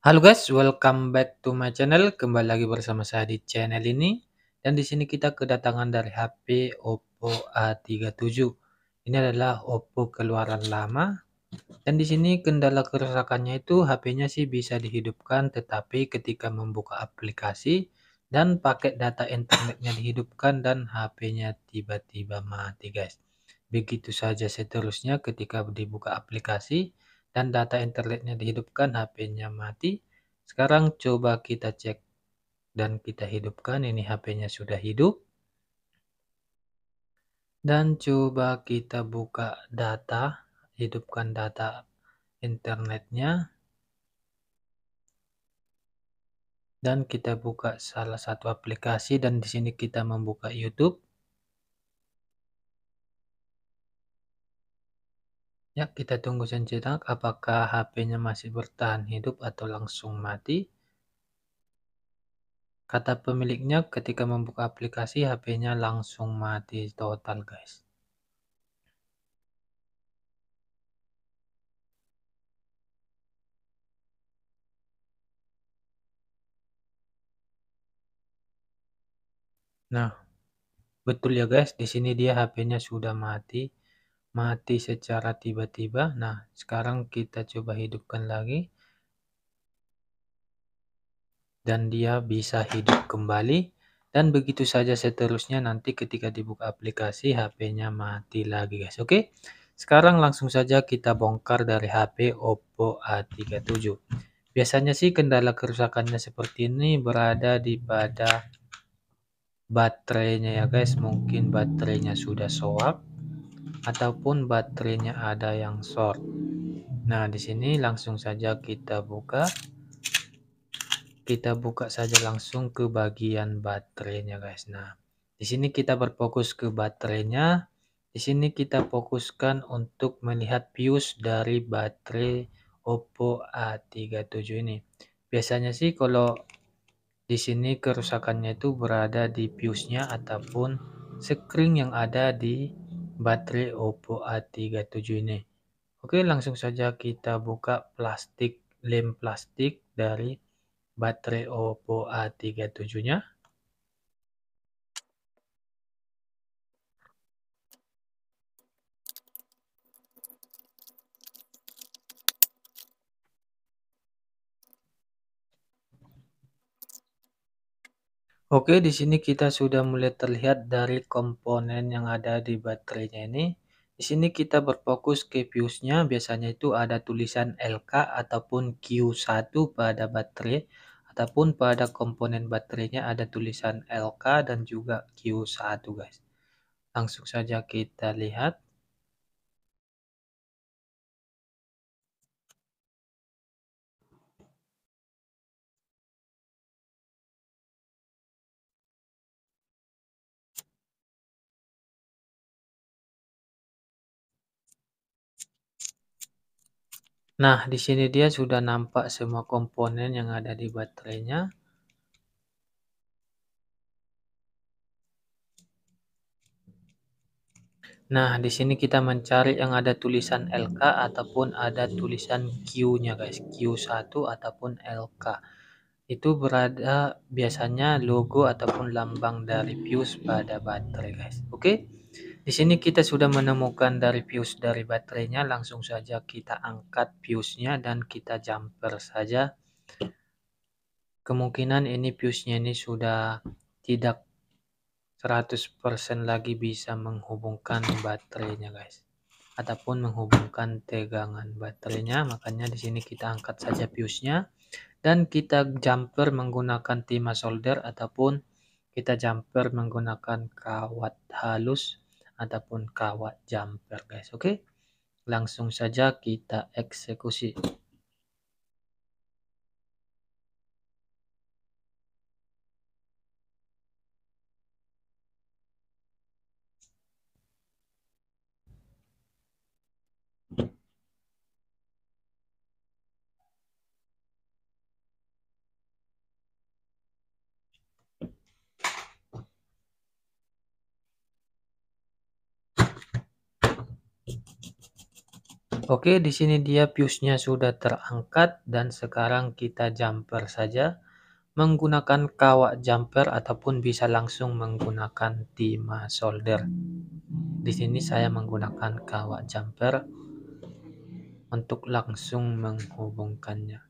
Halo guys, welcome back to my channel. Kembali lagi bersama saya di channel ini. Dan di sini kita kedatangan dari HP Oppo A37. Ini adalah Oppo keluaran lama. Dan di sini kendala kerusakannya itu HP-nya sih bisa dihidupkan tetapi ketika membuka aplikasi dan paket data internetnya dihidupkan dan HP-nya tiba-tiba mati guys. Begitu saja seterusnya ketika dibuka aplikasi dan data internetnya dihidupkan, HP-nya mati. Sekarang coba kita cek dan kita hidupkan, ini HP-nya sudah hidup. Dan coba kita buka data, hidupkan data internetnya. Dan kita buka salah satu aplikasi dan di sini kita membuka YouTube. Ya, kita tunggu sejenak apakah HP-nya masih bertahan hidup atau langsung mati. Kata pemiliknya ketika membuka aplikasi HP-nya langsung mati total guys. Nah, betul ya guys, di sini dia HP-nya sudah mati mati secara tiba-tiba. Nah, sekarang kita coba hidupkan lagi. Dan dia bisa hidup kembali. Dan begitu saja seterusnya nanti ketika dibuka aplikasi HP-nya mati lagi guys. Oke, sekarang langsung saja kita bongkar dari HP Oppo A37. Biasanya sih kendala kerusakannya seperti ini berada di pada baterainya ya guys. Mungkin baterainya sudah soak ataupun baterainya ada yang short. Nah, di sini langsung saja kita buka. Kita buka saja langsung ke bagian baterainya, guys. Nah, di sini kita berfokus ke baterainya. Di sini kita fokuskan untuk melihat fuse dari baterai Oppo A37 ini. Biasanya sih kalau di sini kerusakannya itu berada di fuse-nya ataupun screen yang ada di baterai Oppo A37 ini. Oke, langsung saja kita buka plastik lem plastik dari baterai Oppo A37-nya. Oke, di sini kita sudah mulai terlihat dari komponen yang ada di baterainya ini. Di sini kita berfokus ke fuse-nya, biasanya itu ada tulisan LK ataupun Q1 pada baterai ataupun pada komponen baterainya ada tulisan LK dan juga Q1 guys. Langsung saja kita lihat. Nah, di sini dia sudah nampak semua komponen yang ada di baterainya. Nah, di sini kita mencari yang ada tulisan LK ataupun ada tulisan Q-nya guys, Q1 ataupun LK. Itu berada biasanya logo ataupun lambang dari fuse pada baterai guys. Oke. Okay? Di sini kita sudah menemukan dari fuse dari baterainya, langsung saja kita angkat fuse-nya dan kita jumper saja. Kemungkinan ini fuse-nya ini sudah tidak 100% lagi bisa menghubungkan baterainya guys ataupun menghubungkan tegangan baterainya makanya di sini kita angkat saja fuse-nya dan kita jumper menggunakan timah solder ataupun kita jumper menggunakan kawat halus ataupun kawat jumper guys oke okay? langsung saja kita eksekusi Oke, di sini dia fuse-nya sudah terangkat dan sekarang kita jumper saja menggunakan kawat jumper ataupun bisa langsung menggunakan timah solder. Di sini saya menggunakan kawat jumper untuk langsung menghubungkannya.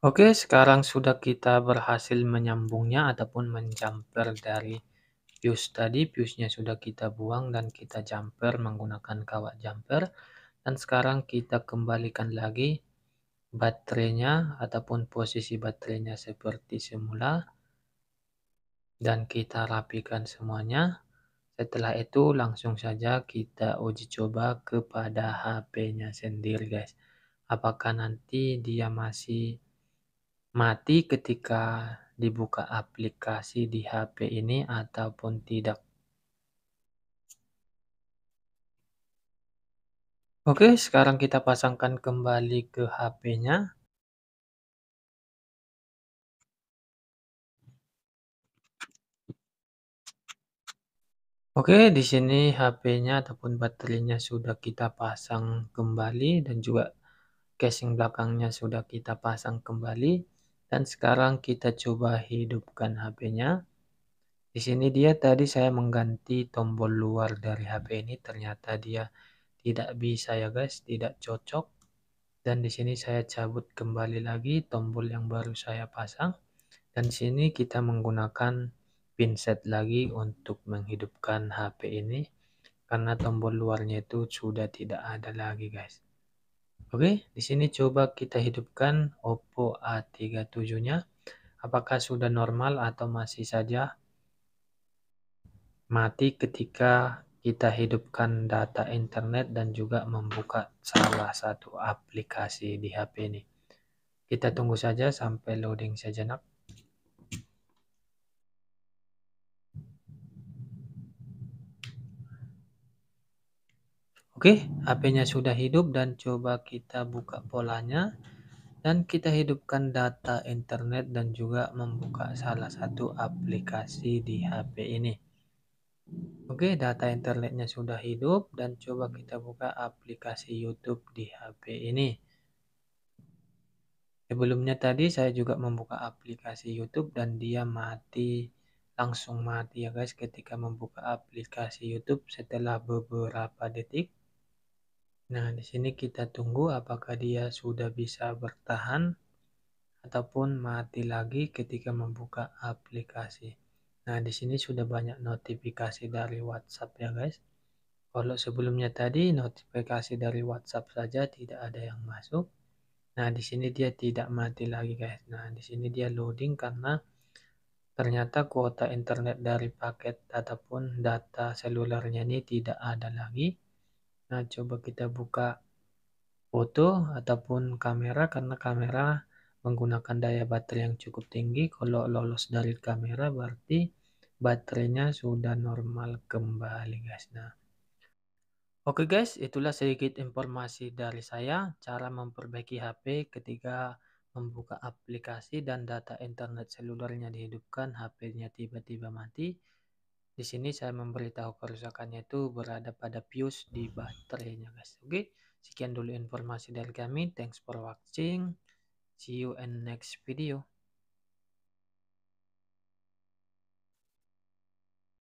Oke, sekarang sudah kita berhasil menyambungnya ataupun menjumper dari fuse tadi. Fuse-nya sudah kita buang dan kita jumper menggunakan kawat jumper. Dan sekarang kita kembalikan lagi baterainya ataupun posisi baterainya seperti semula. Dan kita rapikan semuanya. Setelah itu langsung saja kita uji coba kepada HP-nya sendiri guys. Apakah nanti dia masih Mati ketika dibuka aplikasi di HP ini ataupun tidak? Oke, sekarang kita pasangkan kembali ke HP-nya. Oke, di sini HP-nya ataupun baterainya sudah kita pasang kembali dan juga casing belakangnya sudah kita pasang kembali. Dan sekarang kita coba hidupkan HP-nya. Di sini dia tadi saya mengganti tombol luar dari HP ini. Ternyata dia tidak bisa ya guys, tidak cocok. Dan di sini saya cabut kembali lagi tombol yang baru saya pasang. Dan di sini kita menggunakan pinset lagi untuk menghidupkan HP ini. Karena tombol luarnya itu sudah tidak ada lagi guys. Oke, di sini coba kita hidupkan Oppo A37-nya. Apakah sudah normal atau masih saja mati ketika kita hidupkan data internet dan juga membuka salah satu aplikasi di HP ini. Kita tunggu saja sampai loading sejenak. Oke, HP-nya sudah hidup dan coba kita buka polanya dan kita hidupkan data internet dan juga membuka salah satu aplikasi di HP ini. Oke, data internetnya sudah hidup dan coba kita buka aplikasi YouTube di HP ini. Sebelumnya tadi saya juga membuka aplikasi YouTube dan dia mati langsung mati ya guys ketika membuka aplikasi YouTube setelah beberapa detik Nah, di sini kita tunggu apakah dia sudah bisa bertahan ataupun mati lagi ketika membuka aplikasi. Nah, di sini sudah banyak notifikasi dari WhatsApp ya guys. Kalau sebelumnya tadi notifikasi dari WhatsApp saja tidak ada yang masuk. Nah, di sini dia tidak mati lagi guys. Nah, di sini dia loading karena ternyata kuota internet dari paket ataupun data selulernya ini tidak ada lagi. Nah, coba kita buka foto ataupun kamera karena kamera menggunakan daya baterai yang cukup tinggi. Kalau lolos dari kamera berarti baterainya sudah normal kembali guys. Nah, Oke guys, itulah sedikit informasi dari saya cara memperbaiki HP ketika membuka aplikasi dan data internet selulernya dihidupkan, HP-nya tiba-tiba mati. Di sini saya memberitahu kerusakannya itu berada pada fuse di baterainya guys. Oke, sekian dulu informasi dari kami. Thanks for watching. See you in next video.